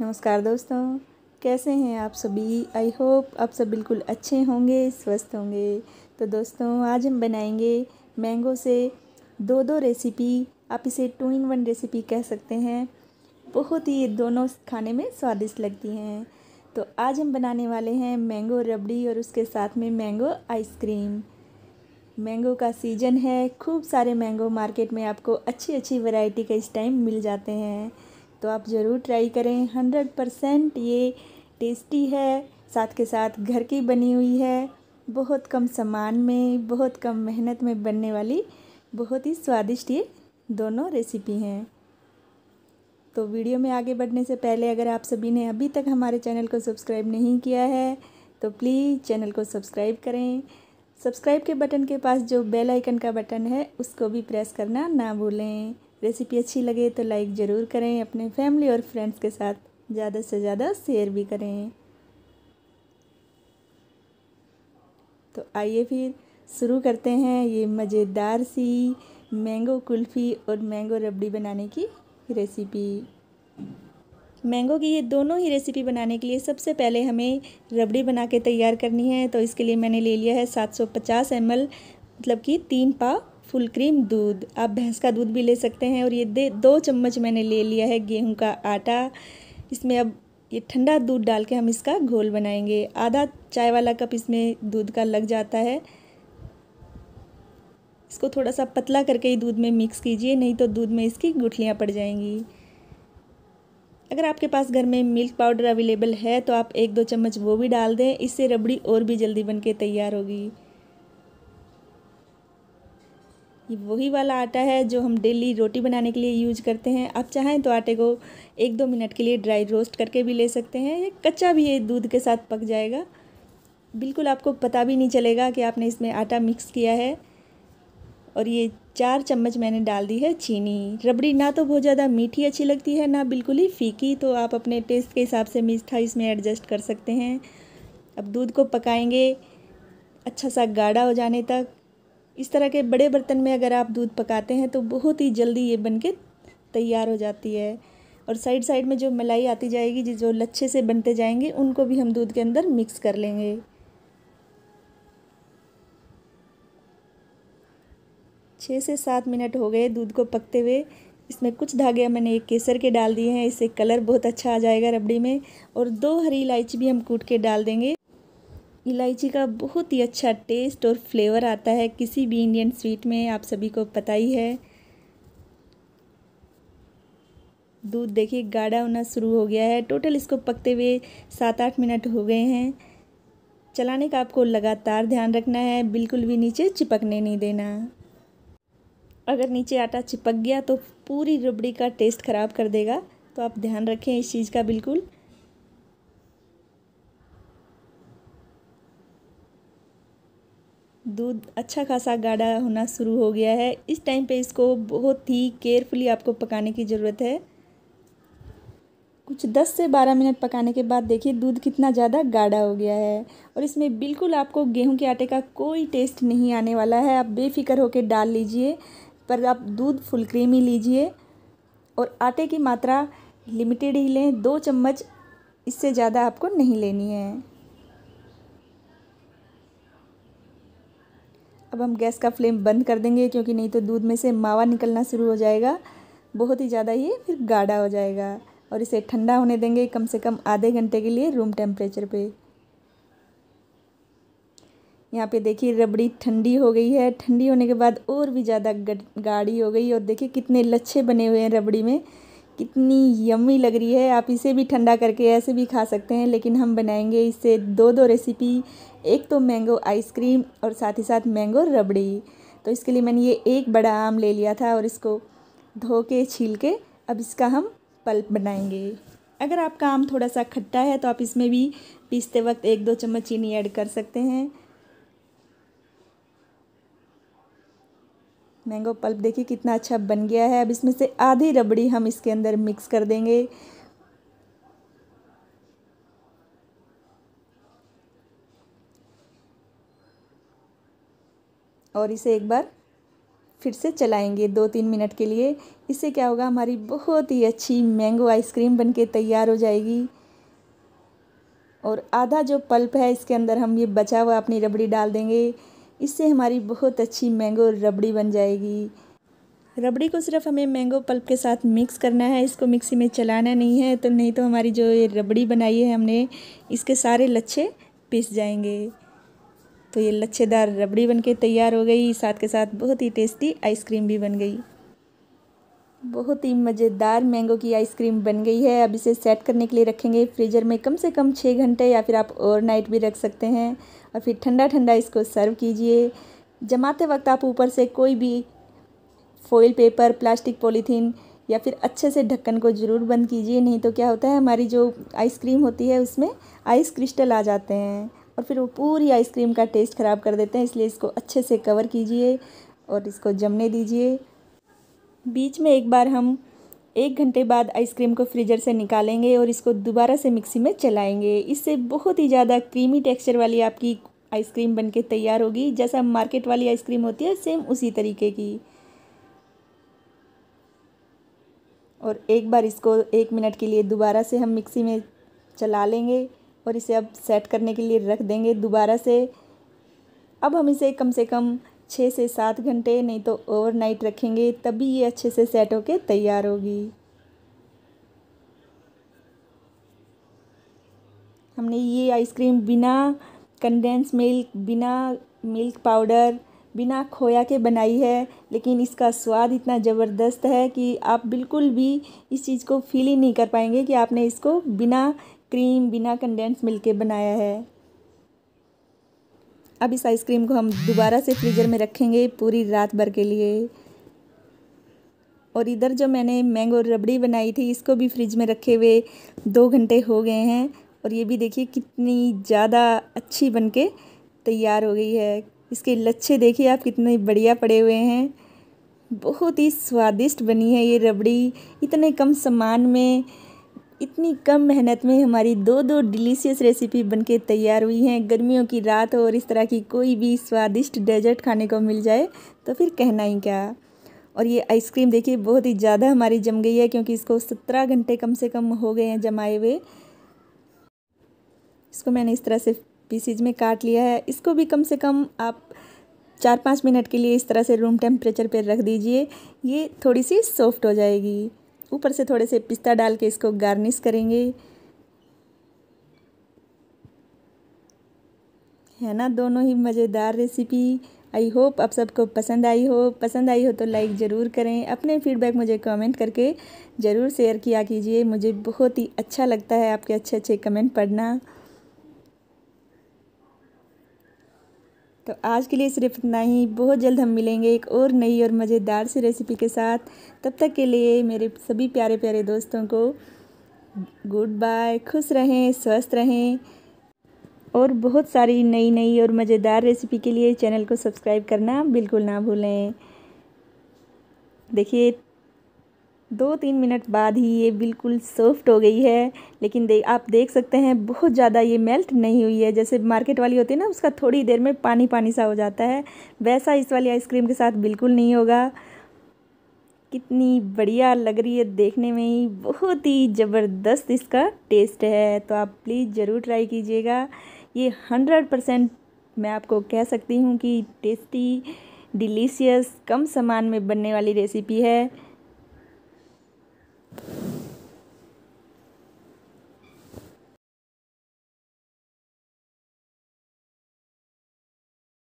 नमस्कार दोस्तों कैसे हैं आप सभी आई होप आप सब बिल्कुल अच्छे होंगे स्वस्थ होंगे तो दोस्तों आज हम बनाएंगे मैंगो से दो दो रेसिपी आप इसे टू इन वन रेसिपी कह सकते हैं बहुत ही दोनों खाने में स्वादिष्ट लगती हैं तो आज हम बनाने वाले हैं मैंगो रबड़ी और उसके साथ में मैंगो आइसक्रीम मैंगो का सीज़न है खूब सारे मैंगो मार्केट में आपको अच्छी अच्छी वैरायटी के इस टाइम मिल जाते हैं तो आप ज़रूर ट्राई करें हंड्रेड परसेंट ये टेस्टी है साथ के साथ घर की बनी हुई है बहुत कम सामान में बहुत कम मेहनत में बनने वाली बहुत ही स्वादिष्ट ये दोनों रेसिपी हैं तो वीडियो में आगे बढ़ने से पहले अगर आप सभी ने अभी तक हमारे चैनल को सब्सक्राइब नहीं किया है तो प्लीज़ चैनल को सब्सक्राइब करें सब्सक्राइब के बटन के पास जो बेल आइकन का बटन है उसको भी प्रेस करना ना भूलें रेसिपी अच्छी लगे तो लाइक ज़रूर करें अपने फैमिली और फ्रेंड्स के साथ ज़्यादा से ज़्यादा शेयर भी करें तो आइए फिर शुरू करते हैं ये मज़ेदार सी मैंगो कुल्फ़ी और मैंगो रबड़ी बनाने की रेसिपी मैंगो की ये दोनों ही रेसिपी बनाने के लिए सबसे पहले हमें रबड़ी बना के तैयार करनी है तो इसके लिए मैंने ले लिया है 750 एल मतलब कि तीन पाव फुल क्रीम दूध आप भैंस का दूध भी ले सकते हैं और ये दे दो चम्मच मैंने ले लिया है गेहूं का आटा इसमें अब ये ठंडा दूध डाल के हम इसका घोल बनाएंगे आधा चाय वाला कप इसमें दूध का लग जाता है इसको थोड़ा सा पतला करके ही दूध में मिक्स कीजिए नहीं तो दूध में इसकी गुठलियाँ पड़ जाएंगी अगर आपके पास घर में मिल्क पाउडर अवेलेबल है तो आप एक दो चम्मच वो भी डाल दें इससे रबड़ी और भी जल्दी बनके तैयार होगी ये वही वाला आटा है जो हम डेली रोटी बनाने के लिए यूज करते हैं आप चाहें तो आटे को एक दो मिनट के लिए ड्राई रोस्ट करके भी ले सकते हैं ये कच्चा भी ये दूध के साथ पक जाएगा बिल्कुल आपको पता भी नहीं चलेगा कि आपने इसमें आटा मिक्स किया है और ये चार चम्मच मैंने डाल दी है चीनी रबड़ी ना तो बहुत ज़्यादा मीठी अच्छी लगती है ना बिल्कुल ही फीकी तो आप अपने टेस्ट के हिसाब से मीठा इसमें एडजस्ट कर सकते हैं अब दूध को पकाएंगे अच्छा सा गाढ़ा हो जाने तक इस तरह के बड़े बर्तन में अगर आप दूध पकाते हैं तो बहुत ही जल्दी ये बन के तैयार हो जाती है और साइड साइड में जो मलाई आती जाएगी जो लच्छे से बनते जाएंगे उनको भी हम दूध के अंदर मिक्स कर लेंगे छः से सात मिनट हो गए दूध को पकते हुए इसमें कुछ धागे मैंने एक केसर के डाल दिए हैं इससे कलर बहुत अच्छा आ जाएगा रबड़ी में और दो हरी इलायची भी हम कूट के डाल देंगे इलायची का बहुत ही अच्छा टेस्ट और फ्लेवर आता है किसी भी इंडियन स्वीट में आप सभी को पता ही है दूध देखिए गाढ़ा होना शुरू हो गया है टोटल इसको पकते हुए सात आठ मिनट हो गए हैं चलाने का आपको लगातार ध्यान रखना है बिल्कुल भी नीचे चिपकने नहीं देना अगर नीचे आटा चिपक गया तो पूरी रबड़ी का टेस्ट ख़राब कर देगा तो आप ध्यान रखें इस चीज़ का बिल्कुल दूध अच्छा खासा गाढ़ा होना शुरू हो गया है इस टाइम पे इसको बहुत ही केयरफुली आपको पकाने की ज़रूरत है कुछ 10 से 12 मिनट पकाने के बाद देखिए दूध कितना ज़्यादा गाढ़ा हो गया है और इसमें बिल्कुल आपको गेहूं के आटे का कोई टेस्ट नहीं आने वाला है आप बेफिक्र होकर डाल लीजिए पर आप दूध फुल क्रीमी लीजिए और आटे की मात्रा लिमिटेड ही लें दो चम्मच इससे ज़्यादा आपको नहीं लेनी है अब हम गैस का फ्लेम बंद कर देंगे क्योंकि नहीं तो दूध में से मावा निकलना शुरू हो जाएगा बहुत ही ज़्यादा ये फिर गाढ़ा हो जाएगा और इसे ठंडा होने देंगे कम से कम आधे घंटे के लिए रूम टेम्परेचर पे यहाँ पे देखिए रबड़ी ठंडी हो गई है ठंडी होने के बाद और भी ज़्यादा गाढ़ी हो गई और देखिए कितने लच्छे बने हुए हैं रबड़ी में कितनी यम्मी लग रही है आप इसे भी ठंडा करके ऐसे भी खा सकते हैं लेकिन हम बनाएंगे इससे दो दो रेसिपी एक तो मैंगो आइसक्रीम और साथ ही साथ मैंगो रबड़ी तो इसके लिए मैंने ये एक बड़ा आम ले लिया था और इसको धो के छील के अब इसका हम पल्प बनाएंगे अगर आपका आम थोड़ा सा खट्टा है तो आप इसमें भी पीसते वक्त एक दो चम्मच चीनी ऐड कर सकते हैं मैंगो पल्प देखिए कितना अच्छा बन गया है अब इसमें से आधी रबड़ी हम इसके अंदर मिक्स कर देंगे और इसे एक बार फिर से चलाएंगे दो तीन मिनट के लिए इससे क्या होगा हमारी बहुत ही अच्छी मैंगो आइसक्रीम बनके तैयार हो जाएगी और आधा जो पल्प है इसके अंदर हम ये बचा हुआ अपनी रबड़ी डाल देंगे इससे हमारी बहुत अच्छी मैंगो रबड़ी बन जाएगी रबड़ी को सिर्फ हमें मैंगो पल्प के साथ मिक्स करना है इसको मिक्सी में चलाना नहीं है तो नहीं तो हमारी जो ये रबड़ी बनाई है हमने इसके सारे लच्छे पिस जाएंगे तो ये लच्छेदार रबड़ी बनके तैयार हो गई साथ के साथ बहुत ही टेस्टी आइसक्रीम भी बन गई बहुत ही मज़ेदार मैंगो की आइसक्रीम बन गई है अब इसे सेट करने के लिए रखेंगे फ्रीजर में कम से कम छः घंटे या फिर आप ओवर नाइट भी रख सकते हैं और फिर ठंडा ठंडा इसको सर्व कीजिए जमाते वक्त आप ऊपर से कोई भी फॉइल पेपर प्लास्टिक पॉलीथीन या फिर अच्छे से ढक्कन को ज़रूर बंद कीजिए नहीं तो क्या होता है हमारी जो आइसक्रीम होती है उसमें आइस क्रिस्टल आ जाते हैं और फिर वो पूरी आइसक्रीम का टेस्ट ख़राब कर देते हैं इसलिए इसको अच्छे से कवर कीजिए और इसको जमने दीजिए बीच में एक बार हम एक घंटे बाद आइसक्रीम को फ्रीजर से निकालेंगे और इसको दोबारा से मिक्सी में चलाएंगे इससे बहुत ही ज़्यादा क्रीमी टेक्सचर वाली आपकी आइसक्रीम बनके तैयार होगी जैसा मार्केट वाली आइसक्रीम होती है सेम उसी तरीके की और एक बार इसको एक मिनट के लिए दोबारा से हम मिक्सी में चला लेंगे और इसे अब सेट करने के लिए रख देंगे दोबारा से अब हम इसे कम से कम छः से सात घंटे नहीं तो ओवरनाइट रखेंगे तभी ये अच्छे से सेट होके तैयार होगी हमने ये आइसक्रीम बिना कंडेंस मिल्क बिना मिल्क पाउडर बिना खोया के बनाई है लेकिन इसका स्वाद इतना ज़बरदस्त है कि आप बिल्कुल भी इस चीज़ को फील ही नहीं कर पाएंगे कि आपने इसको बिना क्रीम बिना कंडेंस मिल्क के बनाया है अब इस आइसक्रीम को हम दोबारा से फ्रीज़र में रखेंगे पूरी रात भर के लिए और इधर जो मैंने मैंगो रबड़ी बनाई थी इसको भी फ्रिज में रखे हुए दो घंटे हो गए हैं और ये भी देखिए कितनी ज़्यादा अच्छी बनके तैयार हो गई है इसके लच्छे देखिए आप कितने बढ़िया पड़े हुए हैं बहुत ही स्वादिष्ट बनी है ये रबड़ी इतने कम सामान में इतनी कम मेहनत में हमारी दो दो डिलीशियस रेसिपी बनके तैयार हुई हैं गर्मियों की रात हो और इस तरह की कोई भी स्वादिष्ट डेजर्ट खाने को मिल जाए तो फिर कहना ही क्या और ये आइसक्रीम देखिए बहुत ही ज़्यादा हमारी जम गई है क्योंकि इसको सत्रह घंटे कम से कम हो गए हैं जमाए हुए इसको मैंने इस तरह से पीसीज में काट लिया है इसको भी कम से कम आप चार पाँच मिनट के लिए इस तरह से रूम टेम्परेचर पर रख दीजिए ये थोड़ी सी सॉफ्ट हो जाएगी ऊपर से थोड़े से पिस्ता डाल के इसको गार्निश करेंगे है ना दोनों ही मज़ेदार रेसिपी आई होप आप सबको पसंद आई हो पसंद आई हो तो लाइक ज़रूर करें अपने फीडबैक मुझे कमेंट करके ज़रूर शेयर किया कीजिए मुझे बहुत ही अच्छा लगता है आपके अच्छे अच्छे कमेंट पढ़ना तो आज के लिए सिर्फ इतना ही बहुत जल्द हम मिलेंगे एक और नई और मज़ेदार सी रेसिपी के साथ तब तक के लिए मेरे सभी प्यारे प्यारे दोस्तों को गुड बाय खुश रहें स्वस्थ रहें और बहुत सारी नई नई और मज़ेदार रेसिपी के लिए चैनल को सब्सक्राइब करना बिल्कुल ना भूलें देखिए दो तीन मिनट बाद ही ये बिल्कुल सॉफ्ट हो गई है लेकिन दे आप देख सकते हैं बहुत ज़्यादा ये मेल्ट नहीं हुई है जैसे मार्केट वाली होती है ना उसका थोड़ी देर में पानी पानी सा हो जाता है वैसा इस वाली आइसक्रीम के साथ बिल्कुल नहीं होगा कितनी बढ़िया लग रही है देखने में ही बहुत ही ज़बरदस्त इसका टेस्ट है तो आप प्लीज़ ज़रूर ट्राई कीजिएगा ये हंड्रेड परसेंट मैं आपको कह सकती हूँ कि टेस्टी डिलीशियस कम सामान में बनने वाली रेसिपी है